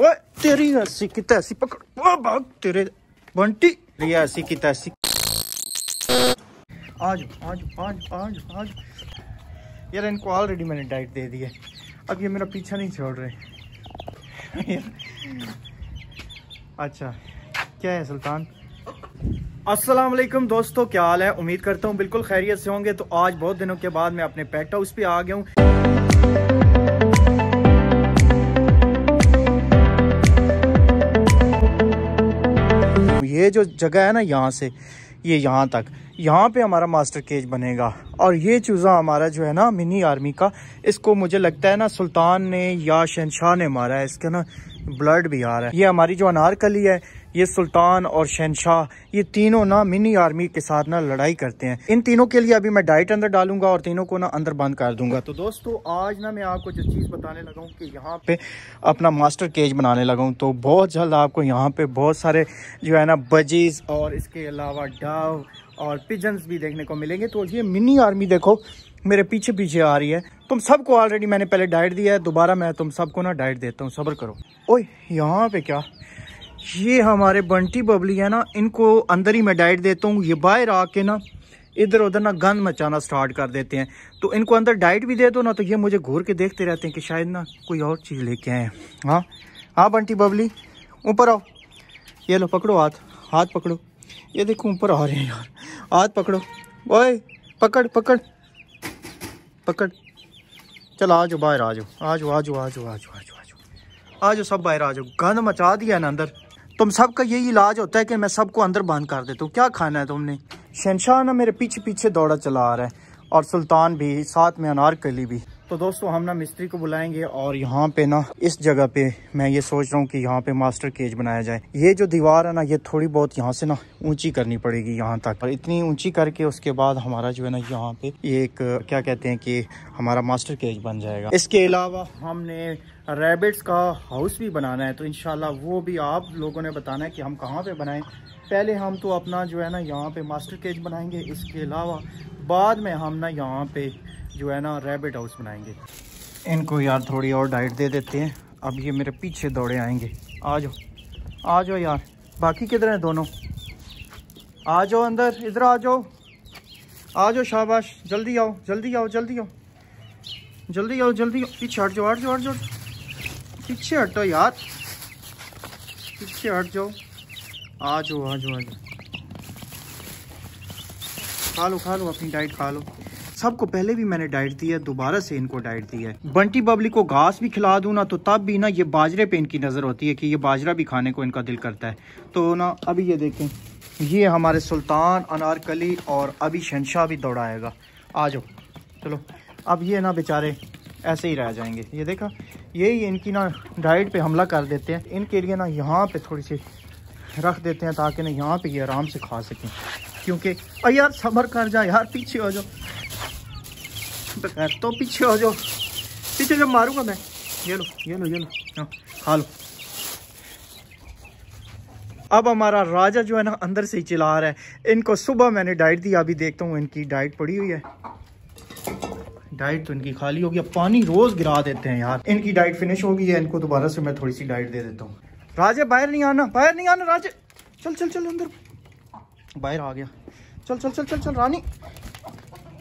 ओए तेरी हसी की तैसी पकड़ ओ भाग तेरे बंटी लिया हसी की तैसी आज आज आज आज आज यार इनको ऑलरेडी मैंने डाइट दे दी है अब ये मेरा पीछा नहीं छोड़ रहे अच्छा क्या है सुल्तान अस्सलाम वालेकुम दोस्तों क्या हाल है उम्मीद करता हूँ बिल्कुल खैरियत से होंगे तो आज बहुत दिनों के बाद मैं अपने पेट हाउस पे आ गया हूँ ये जो जगह है ना यहाँ से ये यहाँ तक यहाँ पे हमारा मास्टर केज बनेगा और ये चूज़ा हमारा जो है ना मिनी आर्मी का इसको मुझे लगता है ना सुल्तान ने या शहनशाह ने मारा है इसका ना ब्लड भी आ रहा है ये हमारी जो अनारकली है ये सुल्तान और शहनशाह ये तीनों ना मिनी आर्मी के साथ ना लड़ाई करते हैं इन तीनों के लिए अभी मैं डाइट अंदर डालूंगा और तीनों को ना अंदर बंद कर दूंगा तो दोस्तों आज ना मैं आपको जो चीज़ बताने लगा हूँ कि यहाँ पे अपना मास्टर केज बनाने लगा हूँ तो बहुत जल्द आपको यहाँ पे बहुत सारे जो है ना बजीज और इसके अलावा डाव और पिजन्स भी देखने को मिलेंगे तो ये मिनी आर्मी देखो मेरे पीछे पीछे आ रही है तुम सबको ऑलरेडी मैंने पहले डाइट दिया है दोबारा मैं तुम सबको ना डाइट देता हूँ सब्र करो ओ यहाँ पे क्या ये हमारे बंटी बबली है ना इनको अंदर ही मैं डाइट देता हूँ ये बाहर आके ना इधर उधर ना गंद मचाना स्टार्ट कर देते हैं तो इनको अंदर डाइट भी दे दो ना तो ये मुझे घूर के देखते रहते हैं कि शायद ना कोई और चीज़ लेके आए हाँ हाँ बंटी बबली ऊपर आओ ये लो पकड़ो हाथ हाथ पकड़ो ये देखो ऊपर आ रहे हैं यार हाथ पकड़ो ओए पकड़ पकड़ पकड़ चल आ जाओ बाहर आ जाओ आ जाओ आ जाओ आ जाओ आ जाओ आ जाओ आ जाओ सब बाहर आ जाओ गंद मचा दिया ना अंदर तुम सबका यही इलाज होता है कि मैं सबको अंदर बंद कर देता हूँ क्या खाना है तुमने शहनशाह ना मेरे पीछे पीछे दौड़ा चला आ रहा है और सुल्तान भी साथ में अनारकली भी तो दोस्तों हम ना मिस्त्री को बुलाएंगे और यहाँ पे ना इस जगह पे मैं ये सोच रहा हूँ कि यहाँ पे मास्टर केज बनाया जाए ये जो दीवार है ना ये थोड़ी बहुत यहाँ से ना ऊंची करनी पड़ेगी यहाँ तक और इतनी ऊंची करके उसके बाद हमारा जो है ना यहाँ पे एक क्या कहते हैं कि हमारा मास्टर केज बन जाएगा इसके अलावा हमने रेबिट्स का हाउस भी बनाना है तो इन वो भी आप लोगों ने बताना है कि हम कहाँ पर बनाएँ पहले हम तो अपना जो है ना यहाँ पर मास्टर केज बनाएंगे इसके अलावा बाद में हम ना यहाँ पर जो है ना रैबिट हाउस बनाएंगे इनको यार थोड़ी और डाइट दे देते हैं अब ये मेरे पीछे दौड़े आएंगे आ जाओ आ जाओ यार बाकी किधर हैं दोनों आ जाओ अंदर इधर आ जाओ आ जाओ शाबाश जल्दी आओ जल्दी आओ जल्दी आओ जल्दी आओ जल्दी आओ पीछे हट जाओ हट जाओ हट जाओ पीछे हटो यार पीछे हट जाओ आ जाओ आ जाओ आ जाओ खा लो खा लो अपनी डाइट खा लो सबको पहले भी मैंने डाइट दी है दोबारा से इनको डाइट दी है बंटी बबली को घास भी खिला दूँ ना तो तब भी ना ये बाजरे पे इनकी नज़र होती है कि ये बाजरा भी खाने को इनका दिल करता है तो ना अभी ये देखें ये हमारे सुल्तान अनारकली और अभी शनशाह भी दौड़ाएगा आ जाओ चलो अब ये ना बेचारे ऐसे ही रह जाएंगे ये देखा यही इनकी ना डाइट पे हमला कर देते हैं इनके लिए ना यहाँ पे थोड़ी सी रख देते हैं ताकि ना यहाँ पे ये आराम से खा सकें क्योंकि अरे यार सबर कर जा यार पीछे हो जाओ बगैर तो पीछे हो जाओ पीछे जब मारूंगा मैं ये लो ये लो ये लो हाँ, खा लो अब हमारा राजा जो है ना अंदर से ही चिल्ला रहा है इनको सुबह मैंने डाइट दी अभी देखता हूँ इनकी डाइट पड़ी हुई है डाइट तो इनकी खाली होगी अब पानी रोज गिरा देते हैं यार इनकी डाइट फिनिश हो गई है इनको दोबारा से मैं थोड़ी सी डाइट दे देता हूँ राजे बाहर नहीं आना बाहर नहीं आना राजे चल चल चल अंदर बाहर आ गया चल चल चल चल चल रानी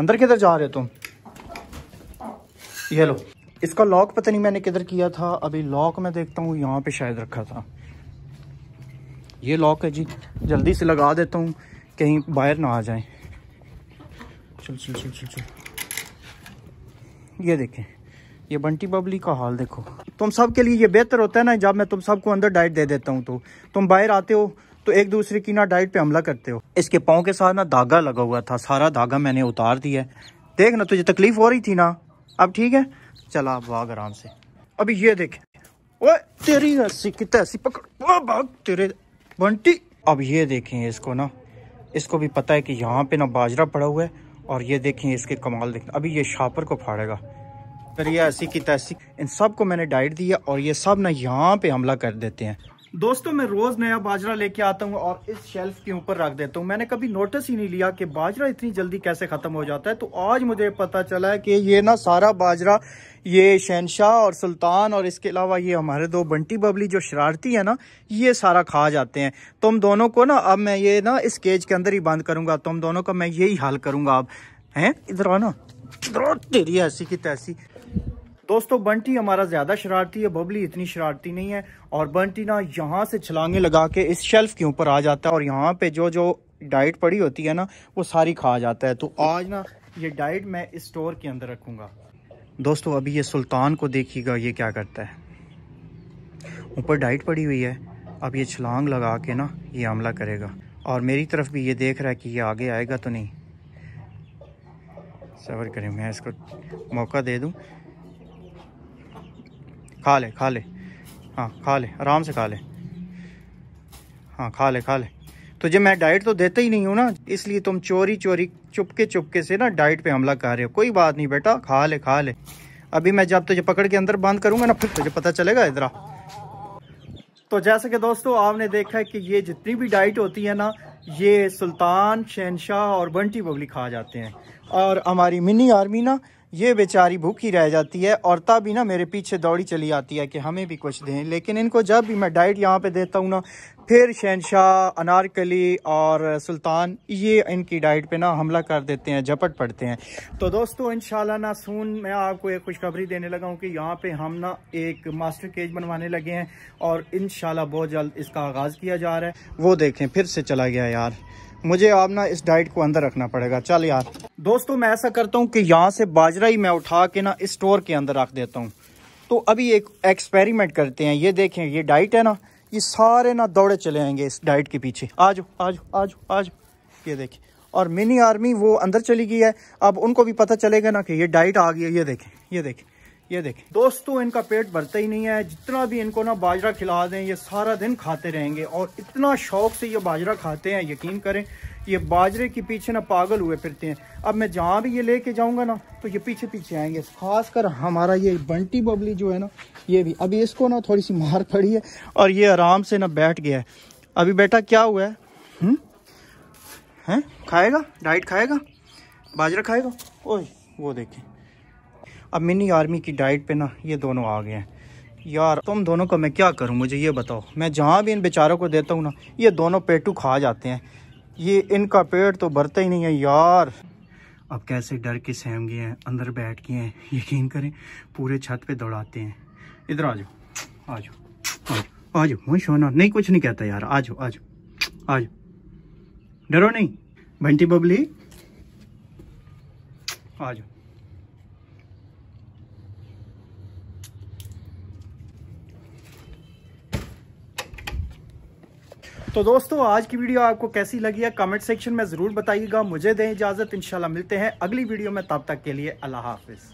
अंदर किधर जा रहे हो तुम ये लो इसका लॉक पता नहीं मैंने किधर किया था अभी लॉक मैं देखता हूँ यहाँ पे शायद रखा था ये लॉक है जी जल्दी से लगा देता हूँ कहीं बाहर ना आ जाए चल चल चल चल चल ये देखें ये बंटी बबली का हाल देखो तुम सब के लिए ये बेहतर होता है ना जब मैं तुम सबको अंदर डाइट दे देता हूँ तो तुम बाहर आते हो तो एक दूसरे की ना डाइट पे हमला करते हो इसके पाओ के साथ ना धागा लगा हुआ था सारा धागा मैंने उतार दिया है देख ना तुझे तकलीफ हो रही थी ना अब ठीक है चला आप भाग आराम से अभी ये देख ओए तेरी हसी की तैसी तो पकड़ भाग तेरे बंटी अब ये देखें इसको ना इसको भी पता है कि यहाँ पे ना बाजरा पड़ा हुआ है और ये देखें इसके कमाल देखें अभी ये शापर को फाड़ेगा फिर हसी की तैसी तो इन सब को मैंने डाइट दिया और ये सब ना यहाँ पे हमला कर देते हैं दोस्तों मैं रोज नया बाजरा लेके आता हूँ और इस शेल्फ के ऊपर रख देता हूँ मैंने कभी नोटिस ही नहीं लिया कि बाजरा इतनी जल्दी कैसे खत्म हो जाता है तो आज मुझे पता चला है कि ये ना सारा बाजरा ये शहनशाह और सुल्तान और इसके अलावा ये हमारे दो बंटी बबली जो शरारती है ना ये सारा खा जाते हैं तुम तो दोनों को ना अब मैं ये ना इस केज के अंदर ही बंद करूंगा तुम तो दोनों का मैं यही हाल करूंगा अब है इधर आना इधर तेरी ऐसी की तैसी दोस्तों बंटी हमारा ज्यादा शरारती है बबली इतनी शरारती नहीं है और बंटी ना यहाँ से छलांगे लगा के इस शेल्फ के ऊपर आ जाता है और यहाँ पे जो जो डाइट पड़ी होती है ना वो सारी खा जाता है तो आज ना ये डाइट मैं इस स्टोर के अंदर रखूंगा दोस्तों अभी ये सुल्तान को देखिएगा ये क्या करता है ऊपर डाइट पड़ी हुई है अब ये छलांग लगा के ना ये हमला करेगा और मेरी तरफ भी ये देख रहा है कि ये आगे आएगा तो नहीं सबर करें मैं इसको मौका दे दूं खा ले खा ले हाँ खा ले आराम से खा ले हाँ खा ले खा ले तो जब मैं डाइट तो देता ही नहीं हूँ ना इसलिए तुम चोरी चोरी चुपके चुपके से ना डाइट पे हमला कर रहे हो कोई बात नहीं बेटा खा ले खा ले अभी मैं जब तुझे पकड़ के अंदर बंद करूँगा ना फिर तुझे पता चलेगा इधर तो जैसे कि दोस्तों आपने देखा है कि ये जितनी भी डाइट होती है ना ये सुल्तान शहनशाह और बंटी बबली खा जाते हैं और हमारी मिनी आर्मी ना ये बेचारी भूखी रह जाती है और तब ही ना मेरे पीछे दौड़ी चली आती है कि हमें भी कुछ दें लेकिन इनको जब भी मैं डाइट यहाँ पे देता हूँ ना फिर शहनशाह अनारकली और सुल्तान ये इनकी डाइट पे ना हमला कर देते हैं झपट पड़ते हैं तो दोस्तों इन ना सुन मैं आपको एक खुशखबरी देने लगा हूँ कि यहाँ पे हम ना एक मास्टर केज बनवाने लगे हैं और इन बहुत जल्द इसका आगाज़ किया जा रहा है वो देखें फिर से चला गया यार मुझे आप ना इस डाइट को अंदर रखना पड़ेगा चल यार दोस्तों मैं ऐसा करता हूँ कि यहाँ से बाजरा ही मैं उठा के ना स्टोर के अंदर रख देता हूँ तो अभी एक एक्सपेरिमेंट करते हैं ये देखें ये डाइट है ना ये सारे ना दौड़े चले आएंगे इस डाइट के पीछे आज आज आज आज ये देखें और मिनी आर्मी वो अंदर चली गई है अब उनको भी पता चलेगा ना कि ये डाइट आ गई है ये देखें ये देखें ये देखें दोस्तों तो इनका पेट भरता ही नहीं है जितना भी इनको ना बाजरा खिला दें ये सारा दिन खाते रहेंगे और इतना शौक से ये बाजरा खाते हैं यकीन करें ये बाजरे के पीछे ना पागल हुए फिरते हैं अब मैं जहाँ भी ये लेके जाऊँगा ना तो ये पीछे पीछे आएंगे खासकर हमारा ये बंटी बबली जो है ना ये भी अभी इसको ना थोड़ी सी मार पड़ी है और ये आराम से ना बैठ गया है अभी बेटा क्या हुआ है हैं खाएगा डाइट खाएगा बाजरा खाएगा ओह वो देखें अब मिनी आर्मी की डाइट पे ना ये दोनों आ गए हैं यार तुम दोनों को मैं क्या करूं मुझे ये बताओ मैं जहाँ भी इन बेचारों को देता हूँ ना ये दोनों पेटू खा जाते हैं ये इनका पेट तो भरता ही नहीं है यार अब कैसे डर के सहम गए हैं अंदर बैठ गए हैं यकीन करें पूरे छत पे दौड़ाते हैं इधर आ जाओ आ जाओ आ जाओ मुँह सोना नहीं कुछ नहीं कहता यार आ जाओ आ जाओ आ जाओ डरो नहीं बंटी बबली आ जाओ तो दोस्तों आज की वीडियो आपको कैसी लगी है कमेंट सेक्शन में ज़रूर बताइएगा मुझे दें इजाज़त इंशाल्लाह मिलते हैं अगली वीडियो में तब तक के लिए अल्लाह हाफिज़